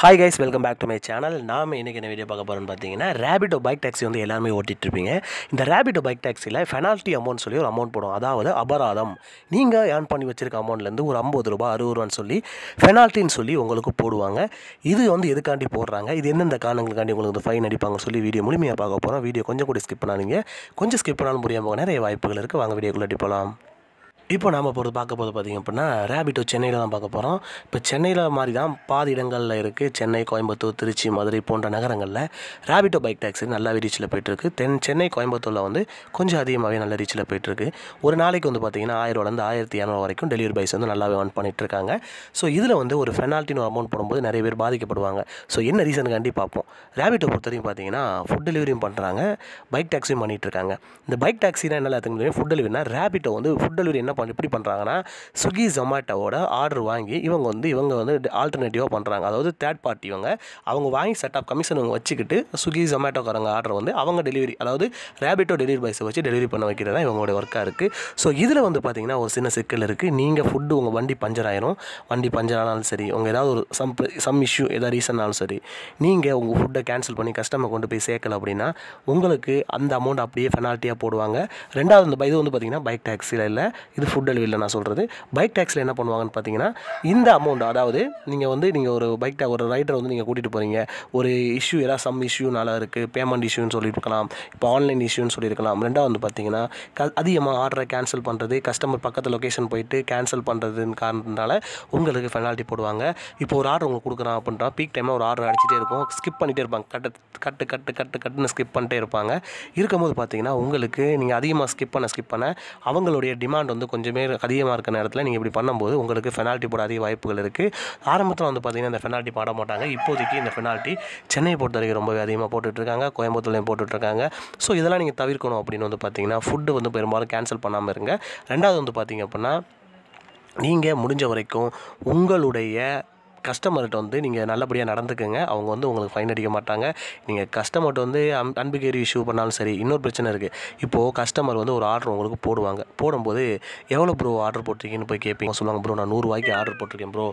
hi guys welcome back to my channel நாம் இன்றைக்கி என்ன வீடியோ பார்க்க போகிறோம்னு பார்த்தீங்கன்னா ரேபிட்டோ பைக் டாக்ஸி வந்து எல்லாருமே ஓட்டிகிட்ருப்பீங்க இந்த ரேபிட்டோ பைக் டாக்ஸியில் ஃபெனால்ட்டி அமௌண்ட் சொல்லி ஒரு அமௌண்ட் போடும் அதாவது அபராதம் நீங்கள் ஏர்ன் பண்ணி வச்சுருக்க அமௌண்ட்லேருந்து ஒரு ஐம்பது ரூபா அறுபது ரூபான்னு சொல்லி ஃபெனால்ட்டின்னு சொல்லி உங்களுக்கு போடுவாங்க இது வந்து எதுக்காண்டி போடுறாங்க இது எந்தெந்த காரணங்களுக்காண்டி உங்களுக்கு ஃபைன் அடிப்பாங்க சொல்லி வீடியோ முழுமையாக பார்க்க போகிறோம் வீடியோ கொஞ்சம் கூட ஸ்கிப் பண்ணாதீங்க கொஞ்சம் ஸ்கிப் பண்ணாலும் முடியாமல் நிறைய வாய்ப்புகள் இருக்குது வாங்க வீடியோக்குள்ளே போகலாம் இப்போ நாம் போகிறது பார்க்க போது பார்த்திங்க அப்படின்னா ரேபிட்டோ சென்னையில் தான் பார்க்க போகிறோம் இப்போ சென்னையில் மாதிரி தான் பாதி இடங்களில் இருக்குது சென்னை கோயம்புத்தூர் திருச்சி மதுரை போன்ற நகரங்களில் ரேபிட்டோ பைக் டாக்ஸி நல்லா ரீச்சில் போயிட்டுருக்கு தென் சென்னை கோயம்புத்தூரில் வந்து கொஞ்சம் அதிகமாகவே நல்ல ரீச்சில் போயிட்டுருக்கு ஒரு நாளைக்கு வந்து பார்த்திங்கன்னா ஆயிரூவாலேருந்து ஆயிரத்தி இரநூறு வரைக்கும் டெலிவரி பாய்ஸ் வந்து நல்லாவே ஒன் பண்ணிகிட்ருக்காங்க ஸோ இதில் வந்து ஒரு ஃபெனால்ட்டின்னு அமௌண்ட் போடும்போது நிறைய பேர் பாதிக்கப்படுவாங்க ஸோ என்ன ரீசனுக்காண்டி பார்ப்போம் ரேபிட்டோ பொறுத்த வரைக்கும் பார்த்திங்கன்னா ஃபுட் டெலிவரியும் பண்ணுறாங்க பைக் டாக்ஸியும் பண்ணிகிட்ருக்காங்க இந்த பைக் டாக்ஸினா என்ன எல்லாத்துக்கும் ஃபுட் டெலிவரினா ரேபிட்டோ வந்து ஃபுட் டெலிவரி என்ன பண்ண எப்படி பண்ணுறாங்கன்னா ஸ்விக்கி ஜொமேட்டோவோட ஆர்டர் வாங்கி இவங்க வந்து இவங்க வந்து ஆல்டர்னேட்டிவாக பண்ணுறாங்க அதாவது தேர்ட் பார்ட்டி இவங்க அவங்க வாங்கி செட்டப் கமிஷன் இவங்க வச்சுக்கிட்டு ஸ்விக்கி ஜொமேட்டோக்காரங்க ஆர்டர் வந்து அவங்க டெலிவரி அதாவது ரேபிட்டோ டெலிவரி பாய்ஸை வச்சு டெலிவரி பண்ண வைக்கிறது தான் இவங்களோட ஒர்க்காக இருக்குது ஸோ இதில் வந்து பார்த்தீங்கன்னா ஒரு சின்ன சிக்கல் இருக்குது நீங்கள் ஃபுட்டு உங்கள் வண்டி பஞ்சர் ஆயிரும் வண்டி பஞ்சர் ஆனாலும் சரி உங்கள் ஏதாவது ஒரு சம் சம் இஷ்யூ ஏதாவது ரீசன்னாலும் சரி நீங்கள் உங்கள் ஃபுட்டை கேன்சல் பண்ணி கஸ்டமர் கொண்டு போய் சேர்க்கல அப்படின்னா உங்களுக்கு அந்த அமௌண்ட் அப்படியே பெனால்ட்டியாக போடுவாங்க ரெண்டாவது இந்த இது வந்து பார்த்திங்கன்னா பைக் டேக்ஸியில் இல்லை இது அதாவது ஃபுட் டெலிவரியில் நான் சொல்கிறது பைக் டேக்ஸில் என்ன பண்ணுவாங்கன்னு பார்த்தீங்கன்னா இந்த அமௌண்ட் அதாவது நீங்கள் வந்து நீங்கள் ஒரு பைக் டே ஒரு ரைடரை வந்து நீங்கள் கூட்டிகிட்டு போகிறீங்க ஒரு இஷ்யூ ஏதாவது சம் இஷ்யூனால இருக்குது பேமெண்ட் இஷ்யூன்னு சொல்லியிருக்கலாம் இப்போ ஆன்லைன் இஷ்யூன்னு சொல்லியிருக்கலாம் ரெண்டாவது வந்து பார்த்தீங்கன்னா க அதிகமாக ஆர்டரை கேன்சல் பண்ணுறது கஸ்டமர் பக்கத்து லொக்கேஷன் போயிட்டு கேன்சல் பண்ணுறதுன்னு காரணத்தினால உங்களுக்கு ஃபெனால்ட்டி போடுவாங்க இப்போ ஒரு ஆர்டர் உங்களுக்கு கொடுக்குறான் அப்படின்றா பீக் டைமில் ஒரு ஆர்டர் அடிச்சுட்டே இருக்கும் ஸ்கிப் பண்ணிகிட்டே இருப்பாங்க கட்டு கட்டு கட்டு கட்டு கட்டுன்னு ஸ்கிப் பண்ணிட்டே இருப்பாங்க இருக்கும்போது பார்த்தீங்கன்னா உங்களுக்கு நீங்கள் அதிகமாக ஸ்கிப் பண்ண ஸ்கிப் பண்ண அவங்களுடைய டிமாண்ட் வந்து கொஞ்சமே அதிகமாக இருக்கிற நேரத்தில் நீங்கள் இப்படி பண்ணும்போது உங்களுக்கு பெனால்ட்டி போட அதிக வாய்ப்புகள் இருக்குது ஆரம்பத்தில் வந்து பார்த்திங்கன்னா இந்த பெனால்ட்டி பாட மாட்டாங்க இப்போதைக்கு இந்த பெனால்ட்டி சென்னை பொறுத்த வரைக்கும் ரொம்பவே அதிகமாக போட்டுட்ருக்காங்க கோயம்புத்தூர்லையும் போட்டுட்ருக்காங்க ஸோ இதெல்லாம் நீங்கள் தவிர்க்கணும் அப்படின்னு வந்து பார்த்திங்கன்னா ஃபுட்டு வந்து பெரும்பாலும் கேன்சல் பண்ணாமல் இருங்க ரெண்டாவது வந்து பார்த்திங்க அப்படின்னா நீங்கள் முடிஞ்ச வரைக்கும் உங்களுடைய கஸ்டமர்கிட்ட வந்து நீங்கள் நல்லபடியாக நடந்துக்குங்க அவங்க வந்து உங்களுக்கு ஃபைன் அடிக்க மாட்டாங்க நீங்கள் கஸ்டமர்கிட்ட வந்து அன்புக்கேரி இஷ்யூ பண்ணாலும் சரி இன்னொரு பிரச்சனை இருக்குது இப்போது கஸ்டமர் வந்து ஒரு ஆர்டர் உங்களுக்கு போடுவாங்க போடும்போது எவ்வளோ ப்ரோ ஆர்டர் போட்டிருக்கீங்கன்னு போய் கேட்பீங்க சொல்லுவாங்க ப்ரோ நான் நூறுரூவாய்க்கு ஆர்டர் போட்டிருக்கேன் ப்ரோ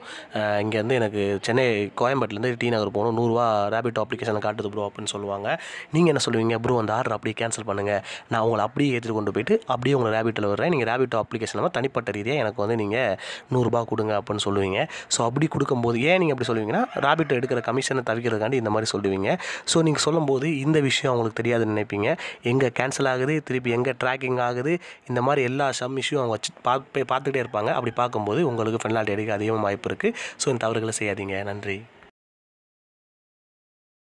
இங்கேருந்து எனக்கு சென்னை கோயம்பேட்டிலேருந்து டி நகர் போகணும் நூறுரூவா ரேபிட் அப்ளிகேஷன் காட்டுது ப்ரோ அப்படின்னு சொல்லுவாங்க நீங்கள் என்ன சொல்லுவீங்க ப்ரோ அந்த ஆர்டர் அப்படியே கேன்சல் பண்ணுங்கள் நான் உங்களை அப்படியே ஏற்றிட்டு கொண்டு போயிட்டு அப்படியே உங்களை ரேபிட்டில் வர்றேன் நீங்கள் ரேபிட் அப்ளிகேஷன் தனிப்பட்ட ரீதியாக எனக்கு வந்து நீங்கள் நூறுரூபா கொடுங்க அப்படின்னு சொல்லுவீங்க ஸோ அப்படி கொடுக்கும்போது ஏன் நீங்கள் அப்படி சொல்லுவீங்கன்னா ராபிட்டை எடுக்கிற கமிஷனை தவிக்கிறதுக்காண்டி இந்த மாதிரி சொல்லுவீங்க ஸோ நீங்கள் சொல்லும்போது இந்த விஷயம் அவங்களுக்கு தெரியாதுன்னு நினைப்பீங்க எங்கே கேன்சல் ஆகுது திருப்பி எங்கே ட்ராக்கிங் ஆகுது இந்த மாதிரி எல்லா சம் இஷ்யூ அவங்க வச்சு பா பார்த்துக்கிட்டே இருப்பாங்க அப்படி பார்க்கும்போது உங்களுக்கு ஃபெனாலிட்டி எடுக்க அதிகமாக வாய்ப்பு இருக்குது ஸோ இந்த தவறுகளை செய்யாதீங்க நன்றி